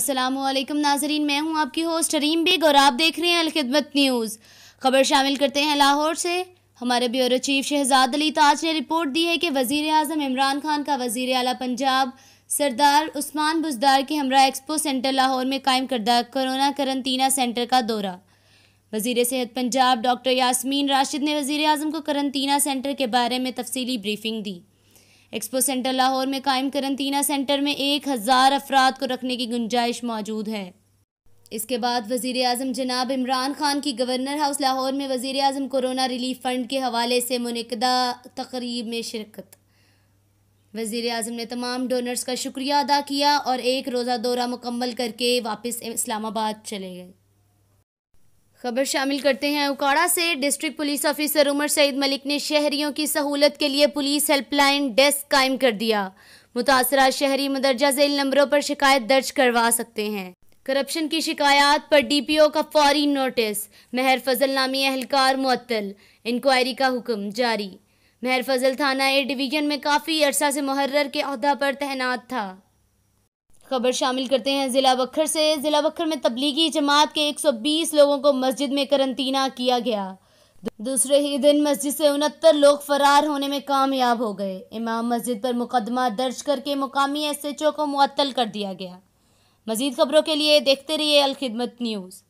السلام علیکم ناظرین میں ہوں آپ کی ہوسٹ حریم بیگ اور آپ دیکھ رہے ہیں الخدمت نیوز خبر شامل کرتے ہیں لاہور سے ہمارے بیورو چیف شہزاد علی تاج نے رپورٹ دی ہے کہ وزیر اعظم عمران خان کا وزیر اعلیٰ پنجاب سردار عثمان بزدار کے ہمراہ ایکسپو سینٹر لاہور میں قائم کردہ کرونا کرنطینہ سینٹر کا دورہ وزیر صحت پنجاب ڈاکٹر یاسمین راشد نے وزیر اعظم کو کرنتینہ سینٹر کے بارے میں تفصیلی بریفنگ دی ایکسپو سینٹر لاہور میں قائم کرنٹینہ سینٹر میں ایک ہزار افراد کو رکھنے کی گنجائش موجود ہے اس کے بعد وزیر اعظم جناب عمران خان کی گورنر ہاؤس لاہور میں وزیر اعظم کورونا ریلیف فنڈ کے حوالے سے منعقدہ تقریب میں شرکت وزیر اعظم نے تمام ڈونرز کا شکریہ ادا کیا اور ایک روزہ دورہ مکمل کر کے واپس اسلام آباد چلے گئے خبر شامل کرتے ہیں اکاڑا سے district police officer Umar Saeed Malik نے شہریوں کی سہولت کے لیے پولیس ہیلپ لائن ڈیسک قائم کر دیا متاثرہ شہری مدرجہ ذیل نمبروں پر شکایت درج کروا سکتے ہیں کرپشن کی شکایات پر ڈی پی او کا فوری نوٹس مہر فضل نامی اہلکار معطل انکوائری کا حکم جاری مہر فضل تھانہ اے ڈویژن میں کافی عرصہ سے محرر کے عہدہ پر تعینات تھا خبر شامل کرتے ہیں ضلع بکھر سے ضلع بکھر میں تبلیغی جماعت کے ایک سو بیس لوگوں کو مسجد میں کرنطینہ کیا گیا دوسرے ہی دن مسجد سے انہتر لوگ فرار ہونے میں کامیاب ہو گئے امام مسجد پر مقدمہ درج کر کے مقامی ایس ایچ او کو معطل کر دیا گیا مزید خبروں کے لیے دیکھتے رہیے الخدمت نیوز